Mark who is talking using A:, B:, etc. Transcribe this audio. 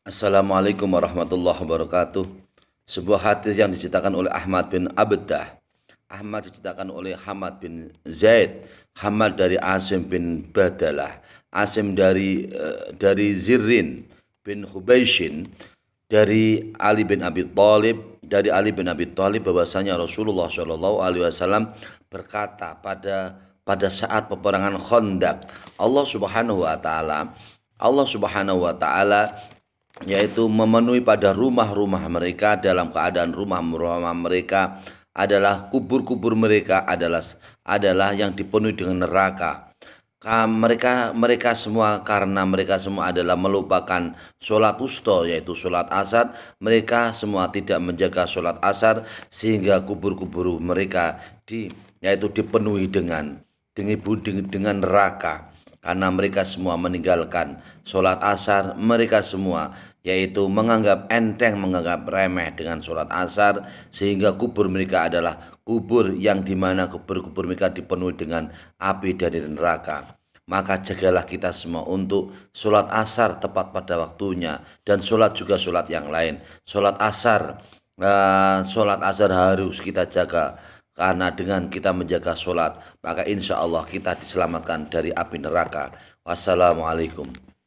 A: Assalamualaikum warahmatullahi wabarakatuh. Sebuah hadis yang diciptakan oleh Ahmad bin Abdah. Ahmad diciptakan oleh Hamad bin Zaid. Hamad dari Asim bin Badalah. Asim dari eh, dari Zirin bin Hubaishin dari Ali bin Abi Thalib dari Ali bin Abi Thalib bahwasanya Rasulullah Shallallahu alaihi wasallam berkata pada pada saat peperangan Khandaq Allah Subhanahu wa taala Allah Subhanahu wa taala yaitu memenuhi pada rumah-rumah mereka dalam keadaan rumah-rumah mereka adalah kubur-kubur mereka adalah adalah yang dipenuhi dengan neraka. Mereka mereka semua karena mereka semua adalah melupakan sholat usto yaitu sholat asar mereka semua tidak menjaga sholat asar sehingga kubur-kubur mereka di yaitu dipenuhi dengan dengan neraka karena mereka semua meninggalkan sholat asar mereka semua yaitu menganggap enteng, menganggap remeh dengan sholat asar sehingga kubur mereka adalah kubur yang dimana kubur-kubur mereka dipenuhi dengan api dari neraka. Maka jagalah kita semua untuk sholat asar tepat pada waktunya dan sholat juga sholat yang lain. Sholat asar, uh, sholat asar harus kita jaga karena dengan kita menjaga sholat maka insya Allah kita diselamatkan dari api neraka. Wassalamualaikum.